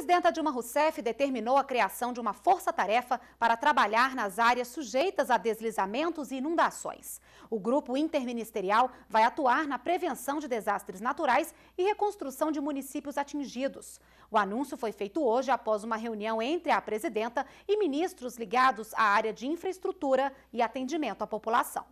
presidenta Dilma Rousseff determinou a criação de uma força-tarefa para trabalhar nas áreas sujeitas a deslizamentos e inundações. O grupo interministerial vai atuar na prevenção de desastres naturais e reconstrução de municípios atingidos. O anúncio foi feito hoje após uma reunião entre a presidenta e ministros ligados à área de infraestrutura e atendimento à população.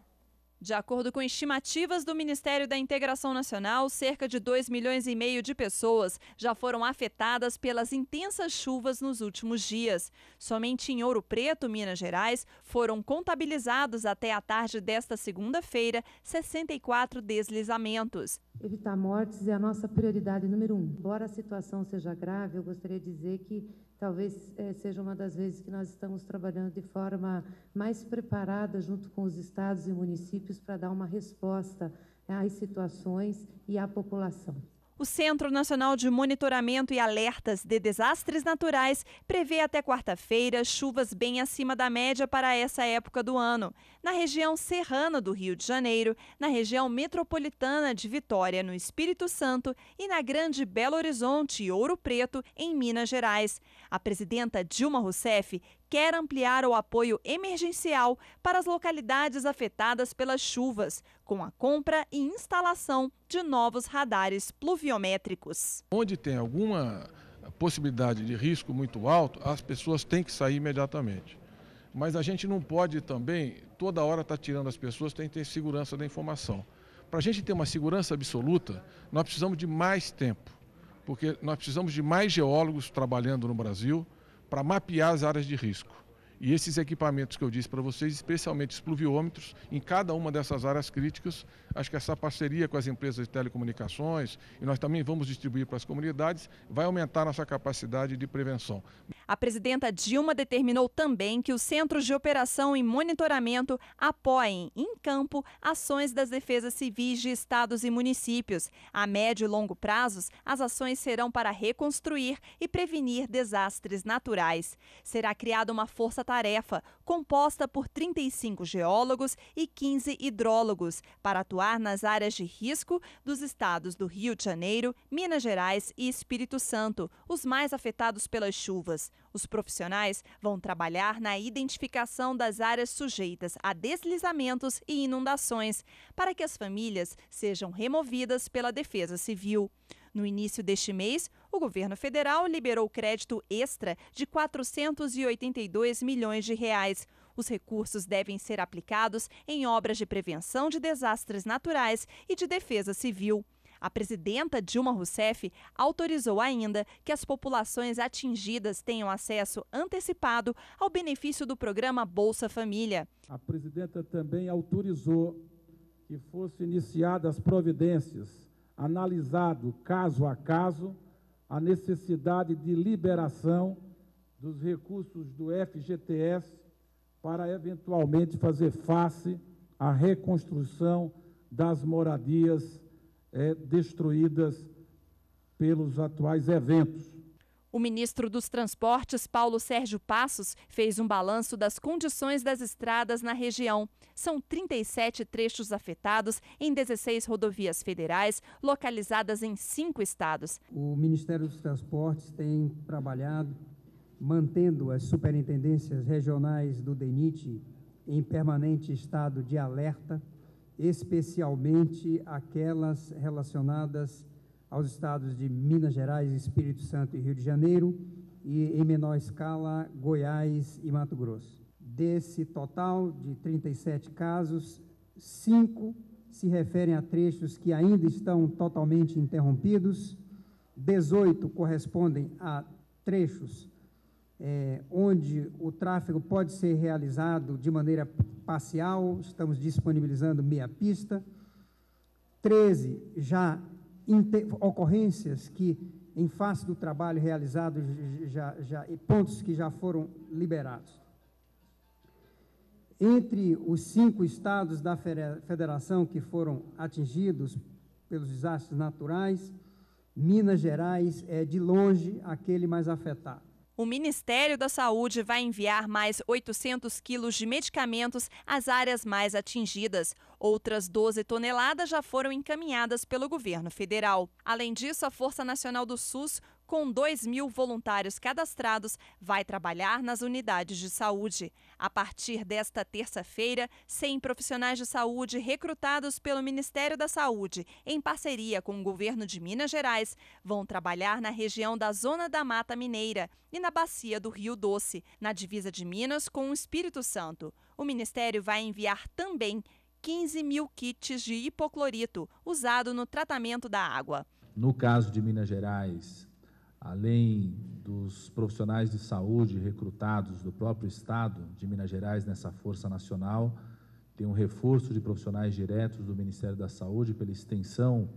De acordo com estimativas do Ministério da Integração Nacional, cerca de 2 milhões e meio de pessoas já foram afetadas pelas intensas chuvas nos últimos dias. Somente em Ouro Preto, Minas Gerais, foram contabilizados até a tarde desta segunda-feira 64 deslizamentos. Evitar mortes é a nossa prioridade número um. Embora a situação seja grave, eu gostaria de dizer que Talvez é, seja uma das vezes que nós estamos trabalhando de forma mais preparada, junto com os estados e municípios, para dar uma resposta às situações e à população. O Centro Nacional de Monitoramento e Alertas de Desastres Naturais prevê até quarta-feira chuvas bem acima da média para essa época do ano, na região serrana do Rio de Janeiro, na região metropolitana de Vitória, no Espírito Santo, e na Grande Belo Horizonte e Ouro Preto, em Minas Gerais. A presidenta Dilma Rousseff quer ampliar o apoio emergencial para as localidades afetadas pelas chuvas, com a compra e instalação de novos radares pluviométricos. Onde tem alguma possibilidade de risco muito alto, as pessoas têm que sair imediatamente. Mas a gente não pode também, toda hora estar tá tirando as pessoas, tem que ter segurança da informação. Para a gente ter uma segurança absoluta, nós precisamos de mais tempo, porque nós precisamos de mais geólogos trabalhando no Brasil, para mapear as áreas de risco. E esses equipamentos que eu disse para vocês, especialmente os pluviômetros, em cada uma dessas áreas críticas, acho que essa parceria com as empresas de telecomunicações, e nós também vamos distribuir para as comunidades, vai aumentar nossa capacidade de prevenção. A presidenta Dilma determinou também que os centros de operação e monitoramento apoiem, em campo, ações das defesas civis de estados e municípios. A médio e longo prazos, as ações serão para reconstruir e prevenir desastres naturais. Será criada uma força-tarefa, composta por 35 geólogos e 15 hidrólogos, para atuar nas áreas de risco dos estados do Rio de Janeiro, Minas Gerais e Espírito Santo, os mais afetados pelas chuvas. Os profissionais vão trabalhar na identificação das áreas sujeitas a deslizamentos e inundações, para que as famílias sejam removidas pela Defesa Civil. No início deste mês, o governo federal liberou crédito extra de 482 milhões de reais. Os recursos devem ser aplicados em obras de prevenção de desastres naturais e de defesa civil. A presidenta Dilma Rousseff autorizou ainda que as populações atingidas tenham acesso antecipado ao benefício do programa Bolsa Família. A presidenta também autorizou que fossem iniciadas providências, analisado caso a caso a necessidade de liberação dos recursos do FGTS para eventualmente fazer face à reconstrução das moradias é, destruídas pelos atuais eventos. O ministro dos Transportes, Paulo Sérgio Passos, fez um balanço das condições das estradas na região. São 37 trechos afetados em 16 rodovias federais, localizadas em cinco estados. O Ministério dos Transportes tem trabalhado mantendo as superintendências regionais do DENIT em permanente estado de alerta especialmente aquelas relacionadas aos estados de Minas Gerais, Espírito Santo e Rio de Janeiro, e em menor escala, Goiás e Mato Grosso. Desse total de 37 casos, cinco se referem a trechos que ainda estão totalmente interrompidos, 18 correspondem a trechos é, onde o tráfego pode ser realizado de maneira parcial, estamos disponibilizando meia pista. 13, já ocorrências que, em face do trabalho realizado, já, já, e pontos que já foram liberados. Entre os cinco estados da federação que foram atingidos pelos desastres naturais, Minas Gerais é, de longe, aquele mais afetado. O Ministério da Saúde vai enviar mais 800 quilos de medicamentos às áreas mais atingidas. Outras 12 toneladas já foram encaminhadas pelo governo federal. Além disso, a Força Nacional do SUS com 2 mil voluntários cadastrados, vai trabalhar nas unidades de saúde. A partir desta terça-feira, 100 profissionais de saúde recrutados pelo Ministério da Saúde, em parceria com o governo de Minas Gerais, vão trabalhar na região da Zona da Mata Mineira e na Bacia do Rio Doce, na divisa de Minas com o Espírito Santo. O Ministério vai enviar também 15 mil kits de hipoclorito usado no tratamento da água. No caso de Minas Gerais, além dos profissionais de saúde recrutados do próprio Estado de Minas Gerais nessa Força Nacional, tem um reforço de profissionais diretos do Ministério da Saúde pela extensão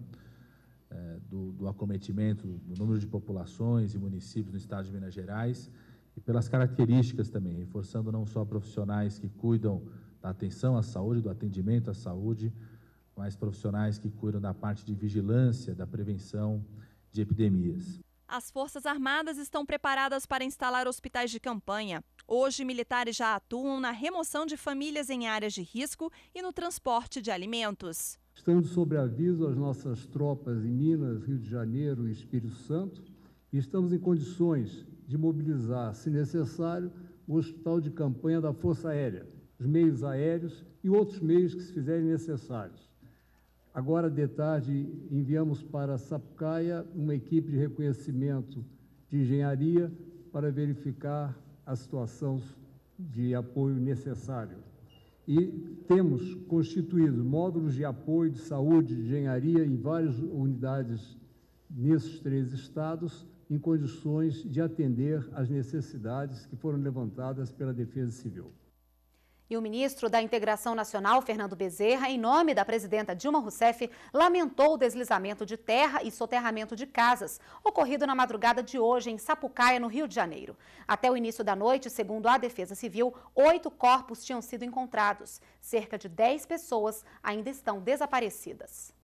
eh, do, do acometimento do número de populações e municípios no Estado de Minas Gerais e pelas características também, reforçando não só profissionais que cuidam da atenção à saúde, do atendimento à saúde, mas profissionais que cuidam da parte de vigilância, da prevenção de epidemias. As Forças Armadas estão preparadas para instalar hospitais de campanha. Hoje, militares já atuam na remoção de famílias em áreas de risco e no transporte de alimentos. Estamos sobre aviso as nossas tropas em Minas, Rio de Janeiro e Espírito Santo e estamos em condições de mobilizar, se necessário, o hospital de campanha da Força Aérea, os meios aéreos e outros meios que se fizerem necessários. Agora de tarde enviamos para Sapucaia uma equipe de reconhecimento de engenharia para verificar a situação de apoio necessário. E temos constituído módulos de apoio de saúde de engenharia em várias unidades nesses três estados, em condições de atender às necessidades que foram levantadas pela Defesa Civil. E o ministro da Integração Nacional, Fernando Bezerra, em nome da presidenta Dilma Rousseff, lamentou o deslizamento de terra e soterramento de casas, ocorrido na madrugada de hoje em Sapucaia, no Rio de Janeiro. Até o início da noite, segundo a Defesa Civil, oito corpos tinham sido encontrados. Cerca de dez pessoas ainda estão desaparecidas.